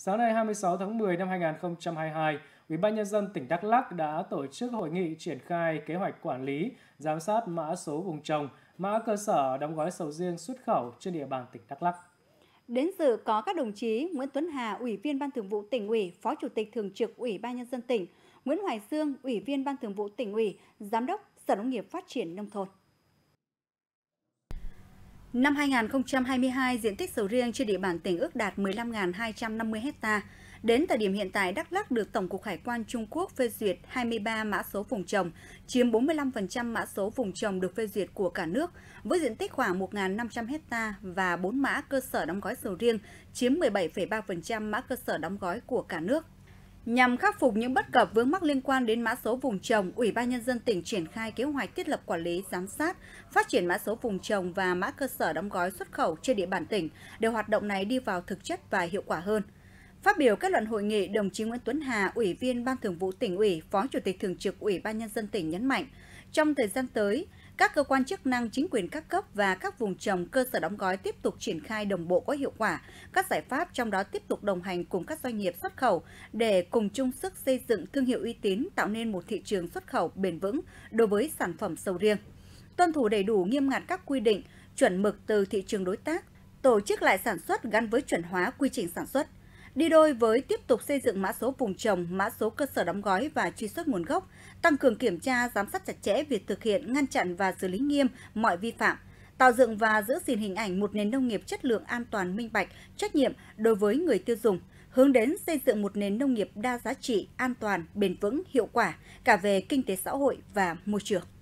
Sáng nay 26 tháng 10 năm 2022, Ủy ban nhân dân tỉnh Đắk Lắk đã tổ chức hội nghị triển khai kế hoạch quản lý, giám sát mã số vùng trồng, mã cơ sở đóng gói sầu riêng xuất khẩu trên địa bàn tỉnh Đắk Lắk. Đến dự có các đồng chí Nguyễn Tuấn Hà, Ủy viên Ban Thường vụ tỉnh ủy, Phó Chủ tịch Thường trực Ủy ban nhân dân tỉnh, Nguyễn Hoài Dương, Ủy viên Ban Thường vụ tỉnh ủy, Giám đốc Sở Nông nghiệp Phát triển Nông thôn. Năm 2022, diện tích sầu riêng trên địa bàn tỉnh ước đạt 15.250 ha. Đến thời điểm hiện tại, Đắk Lắk được Tổng cục Hải quan Trung Quốc phê duyệt 23 mã số vùng trồng, chiếm 45% mã số vùng trồng được phê duyệt của cả nước, với diện tích khoảng 1.500 ha và 4 mã cơ sở đóng gói sầu riêng, chiếm 17,3% mã cơ sở đóng gói của cả nước. Nhằm khắc phục những bất cập vướng mắc liên quan đến mã số vùng trồng, Ủy ban nhân dân tỉnh triển khai kế hoạch thiết lập quản lý, giám sát, phát triển mã số vùng trồng và mã cơ sở đóng gói xuất khẩu trên địa bàn tỉnh để hoạt động này đi vào thực chất và hiệu quả hơn. Phát biểu kết luận hội nghị, đồng chí Nguyễn Tuấn Hà, Ủy viên Ban Thường vụ tỉnh ủy, Phó Chủ tịch Thường trực Ủy ban nhân dân tỉnh nhấn mạnh, trong thời gian tới, các cơ quan chức năng, chính quyền các cấp và các vùng trồng cơ sở đóng gói tiếp tục triển khai đồng bộ có hiệu quả các giải pháp trong đó tiếp tục đồng hành cùng các doanh nghiệp xuất khẩu để cùng chung sức xây dựng thương hiệu uy tín tạo nên một thị trường xuất khẩu bền vững đối với sản phẩm sầu riêng. Tuân thủ đầy đủ nghiêm ngặt các quy định, chuẩn mực từ thị trường đối tác, tổ chức lại sản xuất gắn với chuẩn hóa quy trình sản xuất, Đi đôi với tiếp tục xây dựng mã số vùng trồng, mã số cơ sở đóng gói và truy xuất nguồn gốc, tăng cường kiểm tra, giám sát chặt chẽ việc thực hiện, ngăn chặn và xử lý nghiêm mọi vi phạm, tạo dựng và giữ gìn hình ảnh một nền nông nghiệp chất lượng an toàn, minh bạch, trách nhiệm đối với người tiêu dùng, hướng đến xây dựng một nền nông nghiệp đa giá trị, an toàn, bền vững, hiệu quả cả về kinh tế xã hội và môi trường.